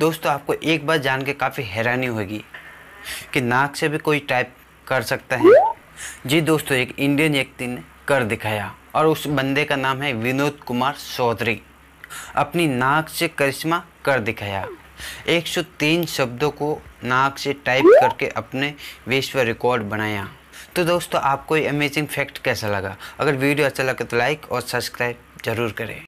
दोस्तों आपको एक बात जान के काफ़ी हैरानी होगी कि नाक से भी कोई टाइप कर सकता है जी दोस्तों एक इंडियन व्यक्ति ने कर दिखाया और उस बंदे का नाम है विनोद कुमार चौधरी अपनी नाक से करिश्मा कर दिखाया 103 शब्दों को नाक से टाइप करके अपने विश्व रिकॉर्ड बनाया तो दोस्तों आपको ये अमेजिंग फैक्ट कैसा लगा अगर वीडियो अच्छा लगे तो लाइक और सब्सक्राइब ज़रूर करें